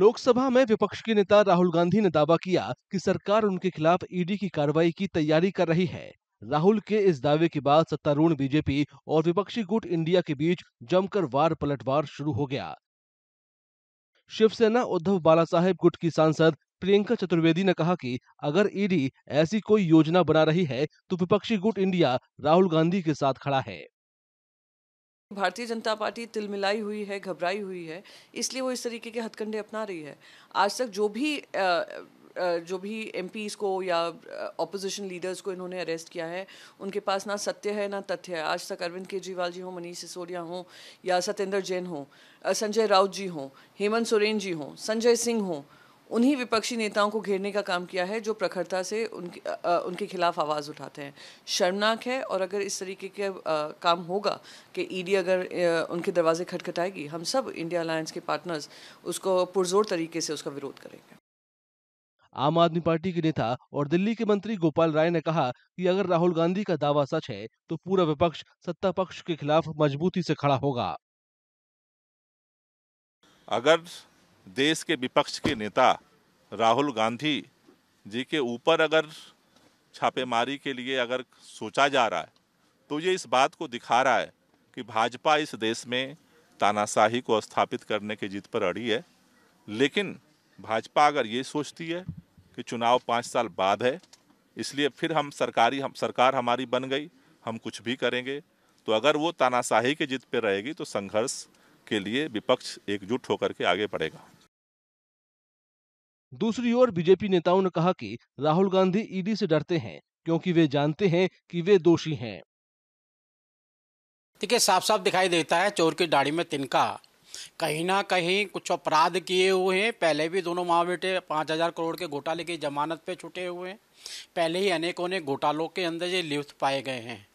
लोकसभा में विपक्ष के नेता राहुल गांधी ने दावा किया कि सरकार उनके खिलाफ ईडी की कार्रवाई की तैयारी कर रही है राहुल के इस दावे के बाद सत्तारूढ़ बीजेपी और विपक्षी गुट इंडिया के बीच जमकर वार पलटवार शुरू हो गया शिवसेना उद्धव बाला गुट की सांसद प्रियंका चतुर्वेदी ने कहा कि अगर ईडी ऐसी कोई योजना बना रही है तो विपक्षी गुट इंडिया राहुल गांधी के साथ खड़ा है भारतीय जनता पार्टी तिलमिलाई हुई है घबराई हुई है इसलिए वो इस तरीके के हथकंडे अपना रही है आज तक जो भी जो भी एम को या ऑपोजिशन लीडर्स को इन्होंने अरेस्ट किया है उनके पास ना सत्य है ना तथ्य है आज तक अरविंद केजरीवाल जी हों मनीष सिसोदिया हों या सत्येंद्र जैन हों संजय राउत जी हों हेमंत सोरेन जी हों संजय सिंह हों उन्हीं विपक्षी नेताओं को घेरने का काम किया है जो प्रखरता से उनके आ, उनके खिलाफ आवाज़ उठाते हैं शर्मनाक है और अगर इस तरीके के आ, काम होगा कि ईडी e अगर आ, उनके दरवाजे खटखटाएगी हम सब इंडिया अलायंस के पार्टनर्स उसको पुरजोर तरीके से उसका विरोध करेंगे आम आदमी पार्टी के नेता और दिल्ली के मंत्री गोपाल राय ने कहा कि अगर राहुल गांधी का दावा सच है तो पूरा विपक्ष सत्ता पक्ष के खिलाफ मजबूती से खड़ा होगा अगर देश के विपक्ष के नेता राहुल गांधी जी के ऊपर अगर छापेमारी के लिए अगर सोचा जा रहा है तो ये इस बात को दिखा रहा है कि भाजपा इस देश में तानाशाही को स्थापित करने की जीत पर अड़ी है लेकिन भाजपा अगर ये सोचती है कि चुनाव पाँच साल बाद है इसलिए फिर हम सरकारी हम सरकार हमारी बन गई हम कुछ भी करेंगे तो अगर वो तानाशाही की जीत पर रहेगी तो संघर्ष के लिए विपक्ष एकजुट होकर के आगे बढ़ेगा दूसरी ओर बीजेपी नेताओं ने कहा कि राहुल गांधी ईडी से डरते हैं क्योंकि वे जानते हैं कि वे दोषी हैं देखिए साफ साफ दिखाई देता है चोर की दाढ़ी में तिनका कहीं ना कहीं कुछ अपराध किए हुए हैं पहले भी दोनों माँ बेटे पाँच हज़ार करोड़ के घोटाले की जमानत पे छुटे हुए हैं पहले ही अनेकों ने घोटालों के अंदर ये लिप्त पाए गए हैं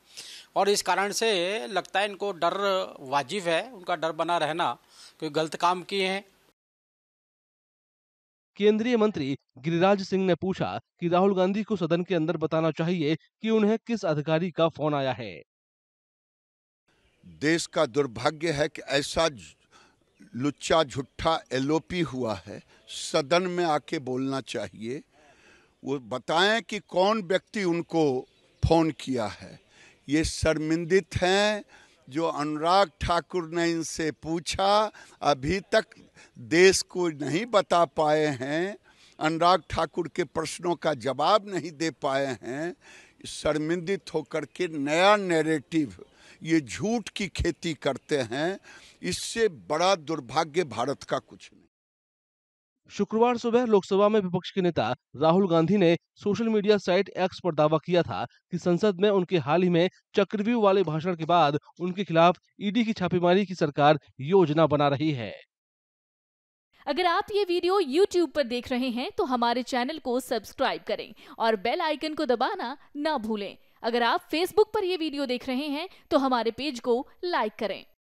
और इस कारण से लगता है इनको डर वाजिब है उनका डर बना रहना कोई गलत काम किए हैं केंद्रीय मंत्री गिरिराज सिंह ने पूछा कि राहुल गांधी को सदन के अंदर बताना चाहिए कि उन्हें किस अधिकारी का फोन आया है देश का दुर्भाग्य है कि ऐसा लुच्चा झुट्ठा एलओपी हुआ है सदन में आके बोलना चाहिए वो बताएं कि कौन व्यक्ति उनको फोन किया है ये शर्मिंदित हैं जो अनुराग ठाकुर ने इनसे पूछा अभी तक देश को नहीं बता पाए हैं अनुराग ठाकुर के प्रश्नों का जवाब नहीं दे पाए हैं शर्मिंदित होकर के नया नैरेटिव ये झूठ की खेती करते हैं इससे बड़ा दुर्भाग्य भारत का कुछ नहीं शुक्रवार सुबह लोकसभा में विपक्ष के नेता राहुल गांधी ने सोशल मीडिया साइट एक्स पर दावा किया था कि संसद में उनके हाल ही में चक्रव्यूह वाले भाषण के बाद उनके खिलाफ ईडी की छापेमारी की सरकार योजना बना रही है अगर आप ये वीडियो YouTube पर देख रहे हैं तो हमारे चैनल को सब्सक्राइब करें और बेल आइकन को दबाना ना भूलें अगर आप Facebook पर यह वीडियो देख रहे हैं तो हमारे पेज को लाइक करें